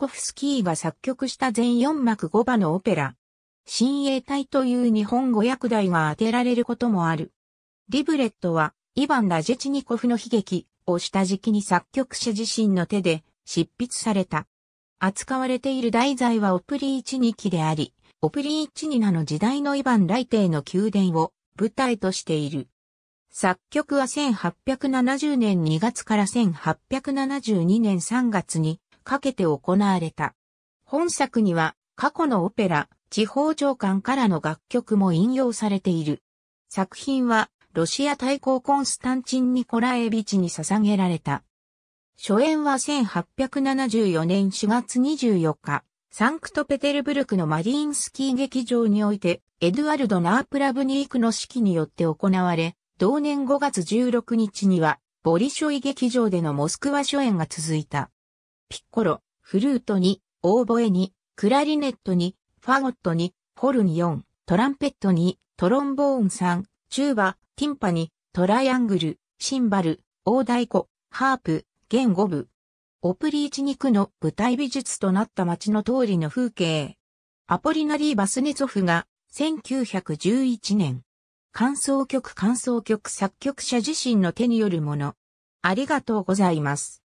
コフスキーが作曲した全4幕5場のオペラ。新衛隊という日本語訳題が当てられることもある。リブレットは、イヴァン・ラジェチニコフの悲劇を下敷きに作曲者自身の手で執筆された。扱われている題材はオプリーチニキであり、オプリーチニナの時代のイヴァン・ライテイの宮殿を舞台としている。作曲は1870年2月から1872年3月にかけて行われた。本作には過去のオペラ、地方長官からの楽曲も引用されている。作品はロシア対抗コンスタンチン・ニコラエビチに捧げられた。初演は1874年4月24日、サンクトペテルブルクのマリーンスキー劇場において、エドゥアルド・ナープラブニークの指揮によって行われ、同年5月16日には、ボリショイ劇場でのモスクワ初演が続いた。ピッコロ、フルートに、オーボエに、クラリネットに、ファゴットに、ホルン4、トランペットに、トロンボーン3、チューバ、ティンパに、トライアングル、シンバル、大太鼓、ハープ、弦5部。オプリーチニクの舞台美術となった街の通りの風景。アポリナリー・バスネツフが1911年、感想曲感想曲作曲者自身の手によるもの。ありがとうございます。